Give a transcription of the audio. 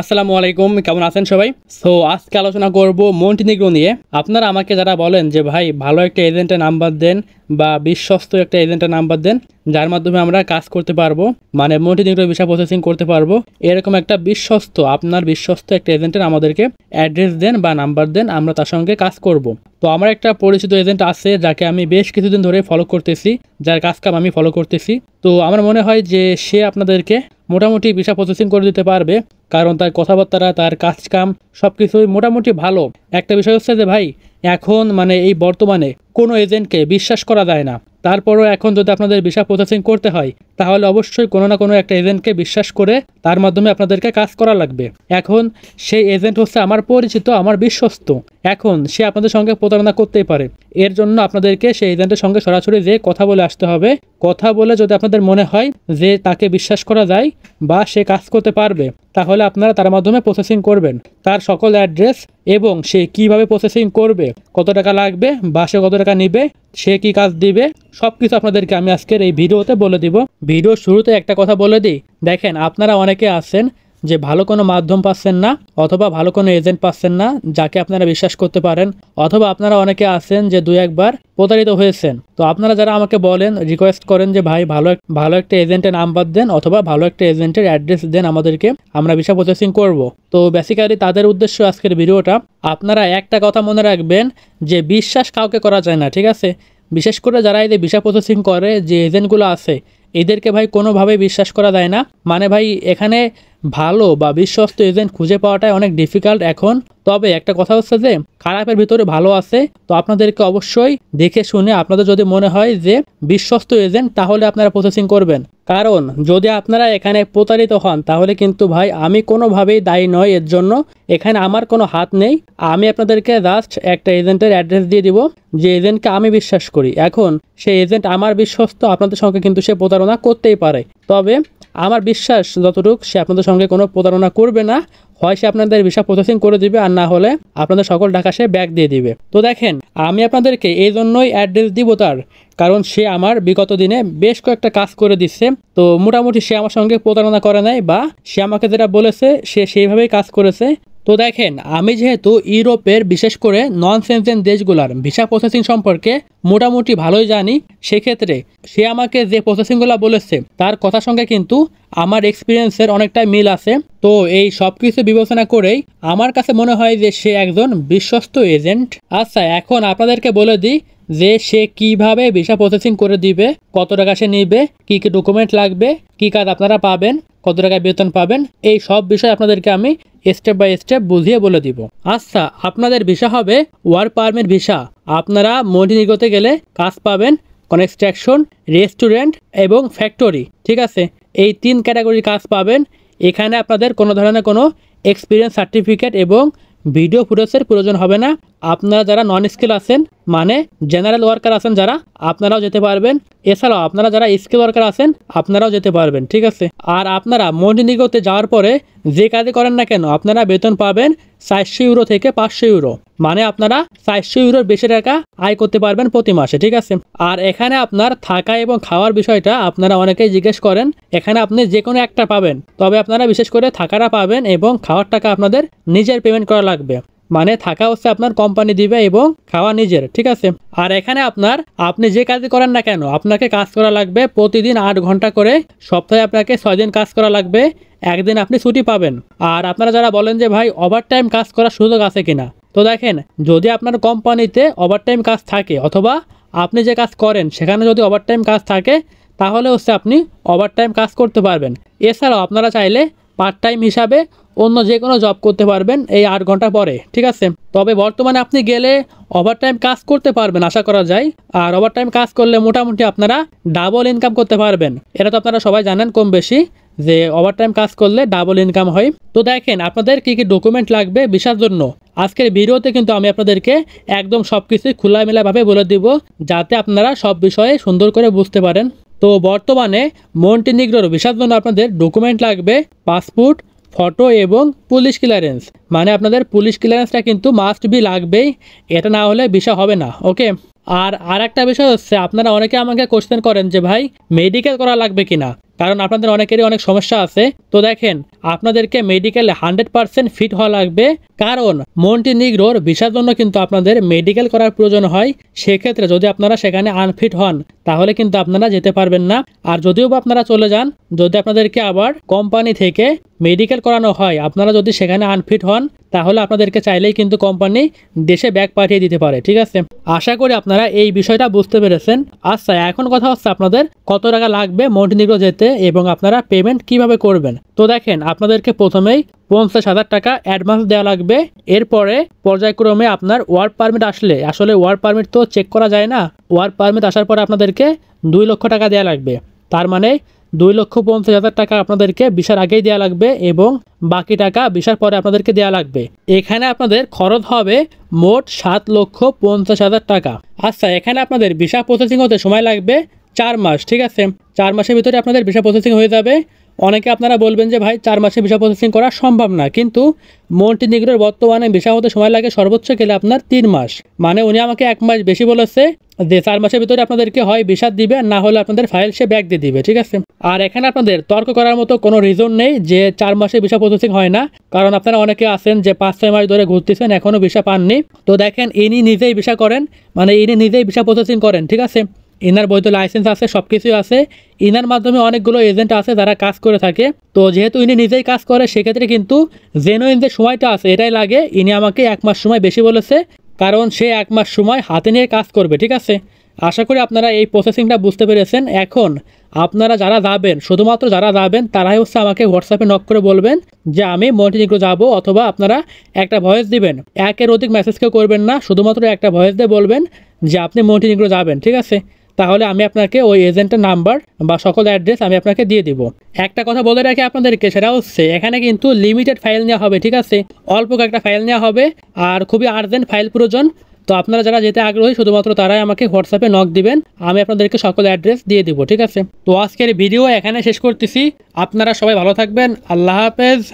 আসসালামু আলাইকুম কেমন আছেন সবাই সো আজকে আলোচনা করব মন্টিনিগ্রো নিয়ে আপনারা আমাকে যারা বলেন যে ভাই ভালো একটা এজেন্টের নাম্বার দেন বা বিশ্বস্ত একটা এজেন্টের নাম্বার দেন যার মাধ্যমে আমরা কাজ করতে পারবো মানে মল্টিনিগ্রো ভিসা প্রসেসিং করতে পারবো এরকম একটা বিশ্বস্ত আপনার বিশ্বস্ত একটা এজেন্টের আমাদেরকে অ্যাড্রেস দেন বা নাম্বার দেন আমরা তার সঙ্গে কাজ করব। তো আমার একটা পরিচিত এজেন্ট আছে যাকে আমি বেশ কিছুদিন ধরে ফলো করতেছি যার কাজকাম আমি ফলো করতেছি তো আমার মনে হয় যে সে আপনাদেরকে মোটামুটি ভিসা প্রসেসিং করে দিতে পারবে কারণ তার কথাবার্তারা তার কাজকাম সব কিছুই মোটামুটি ভালো একটা বিষয় হচ্ছে যে ভাই এখন মানে এই বর্তমানে কোনো এজেন্টকে বিশ্বাস করা যায় না তারপরও এখন যদি আপনাদের ভিসা প্রসেসিং করতে হয় তাহলে অবশ্যই কোনো না কোনো একটা এজেন্টকে বিশ্বাস করে তার মাধ্যমে আপনাদেরকে কাজ করা লাগবে এখন সেই এজেন্ট হচ্ছে আমার পরিচিত আমার বিশ্বস্ত এখন সে আপনাদের সঙ্গে প্রতারণা করতেই পারে এর জন্য আপনাদেরকে সেই এজেন্টের সঙ্গে সরাসরি যে কথা বলে আসতে হবে কথা বলে যদি আপনাদের মনে হয় যে তাকে বিশ্বাস করা যায় বা সে কাজ করতে পারবে তাহলে আপনারা তার মাধ্যমে প্রসেসিং করবেন তার সকল অ্যাড্রেস এবং সে কিভাবে প্রসেসিং করবে কত টাকা লাগবে বা সে কত টাকা নিবে সে কি কাজ দিবে সব কিছু আপনাদেরকে আমি আজকের এই ভিডিওতে বলে দিব ভিডিও শুরুতে একটা কথা বলে দিই দেখেন আপনারা অনেকে আছেন যে ভালো কোনো মাধ্যম পাচ্ছেন না অথবা ভালো কোনো এজেন্ট পাচ্ছেন না যাকে আপনারা বিশ্বাস করতে পারেন অথবা আপনারা অনেকে আছেন যে দু একবার প্রতারিত হয়েছেন তো আপনারা যারা আমাকে বলেন রিকোয়েস্ট করেন যে ভাই ভালো ভালো একটা এজেন্টের নাম্বার দেন অথবা ভালো একটা এজেন্টের অ্যাড্রেস দেন আমাদেরকে আমরা ভিসা প্রসেসিং করব তো বেসিক্যালি তাদের উদ্দেশ্য আজকের ভিডিওটা আপনারা একটা কথা মনে রাখবেন যে বিশ্বাস কাউকে করা যায় না ঠিক আছে বিশেষ করে যারা এই যে ভিসা প্রসেসিং করে যে এজেন্টগুলো আছে এদেরকে ভাই কোনোভাবে বিশ্বাস করা যায় না মানে ভাই এখানে ভালো বা বিশ্বস্ত এজেন্ট খুঁজে পাওয়াটাই অনেক ডিফিকাল্ট এখন তবে একটা কথা হচ্ছে যে খারাপের ভিতরে ভালো আছে তো আপনাদেরকে অবশ্যই দেখে শুনে আপনাদের যদি মনে হয় যে বিশ্বস্ত এজেন্ট তাহলে আপনারা প্রসেসিং করবেন কারণ যদি আপনারা এখানে প্রতারিত হন তাহলে কিন্তু ভাই আমি কোনোভাবেই দায়ী নয় এর জন্য এখানে আমার কোনো হাত নেই আমি আপনাদেরকে জাস্ট একটা এজেন্টের অ্যাড্রেস দিয়ে দিব যে এজেন্টকে আমি বিশ্বাস করি এখন সেই এজেন্ট আমার বিশ্বস্ত আপনাদের সঙ্গে কিন্তু সে প্রতারণা করতেই পারে তবে আমার বিশ্বাস যতটুকু সে আপনাদের সঙ্গে কোনো প্রতারণা করবে না হয় সে আপনাদের ভিসা প্রসেসিং করে দিবে আর না হলে আপনাদের সকল টাকা সে ব্যাগ দিয়ে দিবে তো দেখেন আমি আপনাদেরকে এই জন্যই অ্যাড্রেস দিব তার কারণ সে আমার বিগত দিনে বেশ কয়েকটা কাজ করে দিচ্ছে তো মোটামুটি সে আমার সঙ্গে প্রতারণা করে নাই বা সে আমাকে যেটা বলেছে সে সেইভাবেই কাজ করেছে তো দেখেন আমি যেহেতু ইউরোপের বিশেষ করে নন সেনজেন দেশগুলোর ভিসা প্রসেসিং সম্পর্কে মোটামুটি ভালোই জানি সেক্ষেত্রে সে আমাকে যে প্রসেসিংগুলো বলেছে তার কথার সঙ্গে কিন্তু আমার এক্সপিরিয়েন্সের অনেকটাই মিল আছে তো এই সব কিছু বিবেচনা করেই আমার কাছে মনে হয় যে সে একজন বিশ্বস্ত এজেন্ট আচ্ছা এখন আপনাদেরকে বলে দিই যে সে কিভাবে ভিসা প্রসেসিং করে দিবে কত টাকা সে নেবে কী কী ডকুমেন্ট লাগবে কী কাজ আপনারা পাবেন কত টাকা বেতন পাবেন এই সব বিষয় আপনাদেরকে আমি স্টেপ বাই স্টেপ বুঝিয়ে বলে দিব আচ্ছা আপনাদের ভিসা হবে ওয়ার পারমিট ভিসা আপনারা মন্টিনিগোতে গেলে কাজ পাবেন কনস্ট্রাকশন রেস্টুরেন্ট এবং ফ্যাক্টরি ঠিক আছে এই তিন ক্যাটাগরির কাজ পাবেন এখানে আপনাদের কোনো ধরনের কোনো এক্সপিরিয়েন্স সার্টিফিকেট এবং ভিডিও ফুটেজের প্রয়োজন হবে না আপনারা যারা নন স্কিল আছেন মানে জেনারেল ওয়ার্কার আছেন যারা আপনারাও যেতে পারবেন এছাড়াও আপনারা যারা স্কিল ওয়ার্কার আছেন আপনারাও যেতে পারবেন ঠিক আছে আর আপনারা মন্ডিনিগোতে যাওয়ার পরে যে কাজে করেন না কেন আপনারা বেতন পাবেন চারশো ইউরো থেকে পাঁচশো ইউরো মানে আপনারা চারশো ইউরোর বেশি টাকা আয় করতে পারবেন প্রতি মাসে ঠিক আছে আর এখানে আপনার থাকা এবং খাওয়ার বিষয়টা আপনারা অনেকেই জিজ্ঞেস করেন এখানে আপনি যে কোনো একটা পাবেন তবে আপনারা বিশেষ করে থাকাটা পাবেন এবং খাওয়ার টাকা আপনাদের নিজের পেমেন্ট করা লাগবে মানে থাকা হচ্ছে আপনার কোম্পানি দিবে এবং খাওয়া নিজের ঠিক আছে আর এখানে আপনার আপনি যে কাজই করেন না কেন আপনাকে কাজ করা লাগবে প্রতিদিন আট ঘন্টা করে সপ্তাহে আপনাকে ছয় দিন কাজ করা লাগবে একদিন আপনি ছুটি পাবেন আর আপনারা যারা বলেন যে ভাই ওভারটাইম কাজ করার সুযোগ আছে কিনা তো দেখেন যদি আপনার কোম্পানিতে ওভারটাইম কাজ থাকে অথবা আপনি যে কাজ করেন সেখানে যদি ওভারটাইম কাজ থাকে তাহলে হচ্ছে আপনি ওভারটাইম কাজ করতে পারবেন এছাড়াও আপনারা চাইলে পার্ট টাইম হিসাবে অন্য যে কোনো জব করতে পারবেন এই আট ঘন্টা পরে ঠিক আছে তবে বর্তমানে আপনি গেলে ওভারটাইম কাজ করতে পারবেন আশা করা যায় আর ওভারটাইম কাজ করলে মোটামুটি আপনারা ডাবল ইনকাম করতে পারবেন এটা তো আপনারা সবাই জানেন কম বেশি যে ওভারটাইম কাজ করলে ডাবল ইনকাম হয় তো দেখেন আপনাদের কী কী ডকুমেন্ট লাগবে বিশার জন্য আজকের ভিডিওতে কিন্তু আমি আপনাদেরকে একদম সব কিছুই খোলামেলাভাবে বলে দিব যাতে আপনারা সব বিষয়ে সুন্দর করে বুঝতে পারেন তো বর্তমানে মন্টিনিগ্রোর ভিসার জন্য আপনাদের ডকুমেন্ট লাগবে পাসপোর্ট ফটো এবং পুলিশ ক্লিয়ারেন্স মানে আপনাদের পুলিশ ক্লিয়ারেন্সটা কিন্তু মাস্ট বি লাগবেই এটা না হলে ভিসা হবে না ওকে আর আর একটা বিষয় হচ্ছে আপনারা অনেকে আমাকে কোশ্চেন করেন যে ভাই মেডিকেল করা লাগবে কিনা কারণ আপনাদের অনেকেরই অনেক সমস্যা আছে তো দেখেন আপনাদেরকে মেডিকেলে হান্ড্রেড পারসেন্ট ফিট হওয়া লাগবে কারণ নিগ্রোর ভিসার জন্য কিন্তু আপনাদের মেডিকেল করার প্রয়োজন হয় সেক্ষেত্রে যদি আপনারা সেখানে আনফিট হন তাহলে কিন্তু আপনারা যেতে পারবেন না আর যদিও বা আপনারা চলে যান যদি আপনাদেরকে আবার কোম্পানি থেকে মেডিকেল করানো হয় আপনারা যদি সেখানে আনফিট হন তাহলে আপনাদেরকে চাইলেই কিন্তু কোম্পানি দেশে ব্যাগ পাঠিয়ে দিতে পারে ঠিক আছে আশা করি আপনারা এই বিষয়টা বুঝতে পেরেছেন আচ্ছা এখন কথা হচ্ছে আপনাদের কত টাকা লাগবে মন্টিনিগ্রো যেতে এবং আপনারা পেমেন্ট কিভাবে করবেন তো দেখেন আপনাদেরকে প্রথমেই পঞ্চাশ হাজার টাকা অ্যাডভান্স দেওয়া লাগবে এরপরে পর্যায়ক্রমে আপনার ওয়ার্ক পারমিট আসলে আসলে ওয়ার্ক পারমিট তো চেক করা যায় না ওয়ার্ক পারমিট আসার পরে আপনাদেরকে দুই লক্ষ টাকা দেওয়া লাগবে তার মানে দুই লক্ষ পঞ্চাশ হাজার টাকা আপনাদেরকে বিশার আগেই দেওয়া লাগবে এবং বাকি টাকা বিশার পরে আপনাদেরকে দেওয়া লাগবে এখানে আপনাদের খরচ হবে মোট সাত লক্ষ পঞ্চাশ হাজার টাকা আচ্ছা এখানে আপনাদের বিশা প্রসেসিং হতে সময় লাগবে চার মাস ঠিক আছে চার মাসের ভিতরে আপনাদের ভিসা প্রসেসিং হয়ে যাবে অনেকে আপনারা বলবেন যে ভাই চার মাসে ভিসা প্রসেসিং করা সম্ভব না কিন্তু মন্টিনিগ্রোর বর্তমানে ভিসা হতে সময় লাগে সর্বোচ্চ গেলে আপনার তিন মাস মানে উনি আমাকে এক মাস বেশি বলেছে যে চার মাসের ভিতরে আপনাদেরকে হয় ভিসা দিবে আর না হলে আপনাদের ফাইল সে ব্যাক দিয়ে দিবে ঠিক আছে আর এখানে আপনাদের তর্ক করার মতো কোনো রিজন নেই যে চার মাসে ভিসা প্রসেসিং হয় না কারণ আপনারা অনেকে আছেন যে পাঁচ ছয় মাস ধরে ঘুরতেছেন এখনও ভিসা পাননি তো দেখেন ইনি নিজেই ভিসা করেন মানে ইনি নিজেই ভিসা প্রসেসিং করেন ঠিক আছে এনার বৈধ লাইসেন্স আছে সব কিছুই আছে ইনার মাধ্যমে অনেকগুলো এজেন্ট আছে যারা কাজ করে থাকে তো যেহেতু ইনি নিজেই কাজ করে সেক্ষেত্রে কিন্তু জেনুইন যে সময়টা আছে এটাই লাগে ইনি আমাকে এক মাস সময় বেশি বলেছে কারণ সে এক মাস সময় হাতে নিয়ে কাজ করবে ঠিক আছে আশা করি আপনারা এই প্রসেসিংটা বুঝতে পেরেছেন এখন আপনারা যারা যাবেন শুধুমাত্র যারা যাবেন তারাই হচ্ছে আমাকে হোয়াটসঅ্যাপে নক করে বলবেন যে আমি মন্টিনিগ্রো যাব অথবা আপনারা একটা ভয়েস দিবেন একের অধিক মেসেজকেও করবেন না শুধুমাত্র একটা ভয়েস দিয়ে বলবেন যে আপনি মন্টিনিগ্রো যাবেন ঠিক আছে তাহলে আমি আপনাকে ওই এজেন্টের নাম্বার বা সকল অ্যাড্রেস আমি আপনাকে দিয়ে দিব একটা কথা বলে রাখি আপনাদেরকে সেটা হচ্ছে এখানে কিন্তু লিমিটেড ফাইল নেওয়া হবে ঠিক আছে অল্প কয়েকটা ফাইল নেওয়া হবে আর খুবই আর্জেন্ট ফাইল প্রয়োজন তো আপনারা যারা যেতে আগ্রহী শুধুমাত্র তারাই আমাকে হোয়াটসঅ্যাপে নক দিবেন আমি আপনাদেরকে সকল অ্যাড্রেস দিয়ে দিব ঠিক আছে তো আজকের ভিডিও এখানে শেষ করতেছি আপনারা সবাই ভালো থাকবেন আল্লাহ হাফেজ